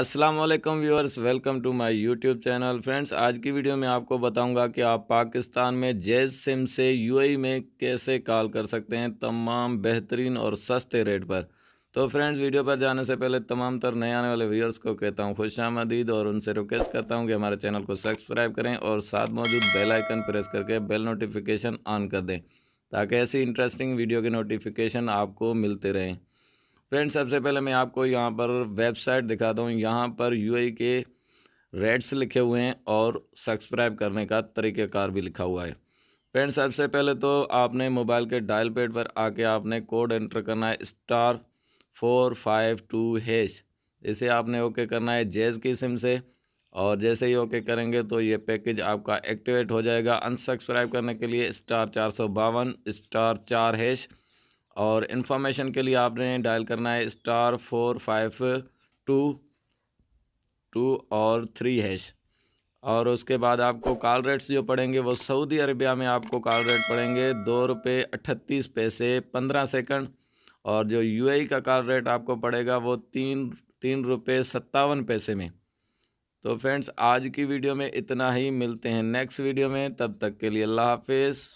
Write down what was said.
Aslam viewers welcome to my YouTube channel friends आज की video में आपको बताऊंगा कि आप पाकिस्तान में जेज सिम से यूएई में कैसे कॉल कर सकते हैं तमाम बेहतरीन और सस्ते रेट पर तो फ्रेंड्स वीडियो पर जाने से पहले तमाम तर नए आने वाले व्यूअर्स को कहता हूँ खुश आमदीद और उनसे रिक्वेस्ट करता हूँ कि हमारे चैनल को सब्सक्राइब करें और साथ मौजूद बेलाइकन प्रेस करके बेल नोटिफिकेशन ऑन कर दें ताकि ऐसी इंटरेस्टिंग वीडियो के नोटिफिकेशन आपको मिलते रहें फ्रेंड्स सबसे पहले मैं आपको यहाँ पर वेबसाइट दिखाता हूँ यहाँ पर यू के रेट्स लिखे हुए हैं और सब्सक्राइब करने का तरीक़ेकार भी लिखा हुआ है फ्रेंड्स सबसे पहले तो आपने मोबाइल के डायल पेड पर आके आपने कोड एंटर करना है star four five two hash इसे आपने ओके करना है जेज़ की सिम से और जैसे ही ओके करेंगे तो ये पैकेज आपका एक्टिवेट हो जाएगा अनसब्सक्राइब करने के लिए स्टार चार सौ बावन स्टार चार हैश और इन्फॉर्मेशन के लिए आपने डायल करना है star four five two two और थ्री हैश और उसके बाद आपको कॉल रेट्स जो पड़ेंगे वो सऊदी अरबिया में आपको कॉल रेट पड़ेंगे दो रुपये अट्ठतीस पैसे पंद्रह सेकंड और जो यूएई e का कॉल रेट आपको पड़ेगा वो तीन तीन रुपये सत्तावन पैसे में तो फ्रेंड्स आज की वीडियो में इतना ही मिलते हैं नेक्स्ट वीडियो में तब तक के लिए अल्लाह हाफिज़